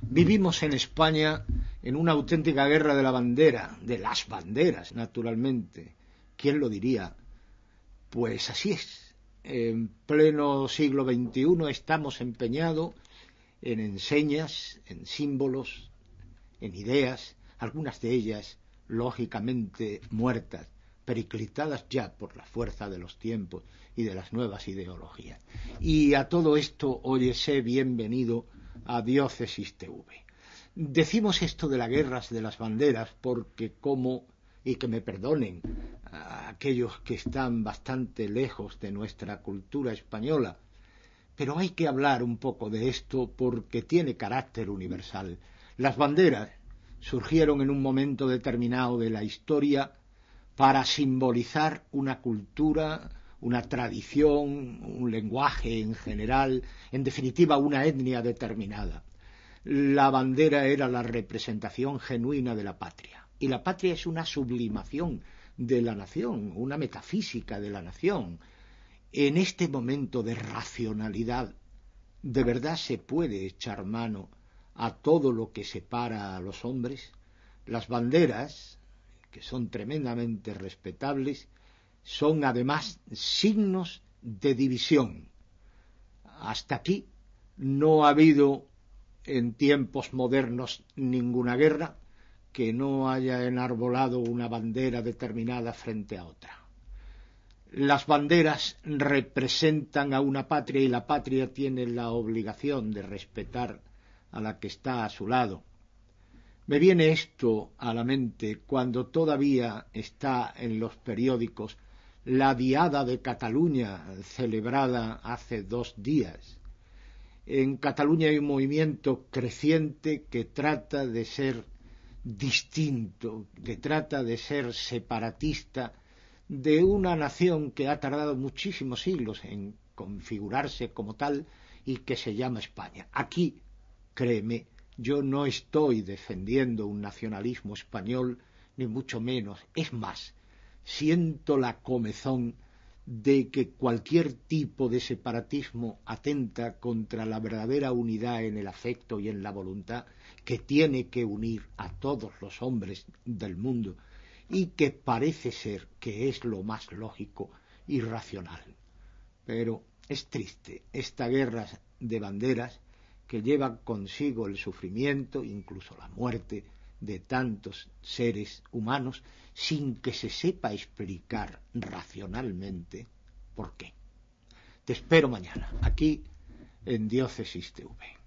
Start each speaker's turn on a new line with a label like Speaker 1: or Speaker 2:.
Speaker 1: Vivimos en España en una auténtica guerra de la bandera, de las banderas, naturalmente. ¿Quién lo diría? Pues así es. En pleno siglo XXI estamos empeñados en enseñas, en símbolos, en ideas, algunas de ellas lógicamente muertas, periclitadas ya por la fuerza de los tiempos y de las nuevas ideologías. Y a todo esto, óyese bienvenido a Diócesis TV. Decimos esto de las guerras de las banderas porque como, y que me perdonen aquellos que están bastante lejos de nuestra cultura española, pero hay que hablar un poco de esto porque tiene carácter universal. Las banderas surgieron en un momento determinado de la historia para simbolizar una cultura una tradición, un lenguaje en general, en definitiva una etnia determinada. La bandera era la representación genuina de la patria. Y la patria es una sublimación de la nación, una metafísica de la nación. En este momento de racionalidad, ¿de verdad se puede echar mano a todo lo que separa a los hombres? Las banderas, que son tremendamente respetables, son además signos de división. Hasta aquí no ha habido en tiempos modernos ninguna guerra que no haya enarbolado una bandera determinada frente a otra. Las banderas representan a una patria y la patria tiene la obligación de respetar a la que está a su lado. Me viene esto a la mente cuando todavía está en los periódicos la Diada de Cataluña celebrada hace dos días. En Cataluña hay un movimiento creciente que trata de ser distinto, que trata de ser separatista de una nación que ha tardado muchísimos siglos en configurarse como tal y que se llama España. Aquí, créeme, yo no estoy defendiendo un nacionalismo español, ni mucho menos. Es más, siento la comezón de que cualquier tipo de separatismo atenta contra la verdadera unidad en el afecto y en la voluntad que tiene que unir a todos los hombres del mundo y que parece ser que es lo más lógico y racional. Pero es triste esta guerra de banderas que lleva consigo el sufrimiento, incluso la muerte, de tantos seres humanos sin que se sepa explicar racionalmente por qué. Te espero mañana, aquí en Diócesis TV.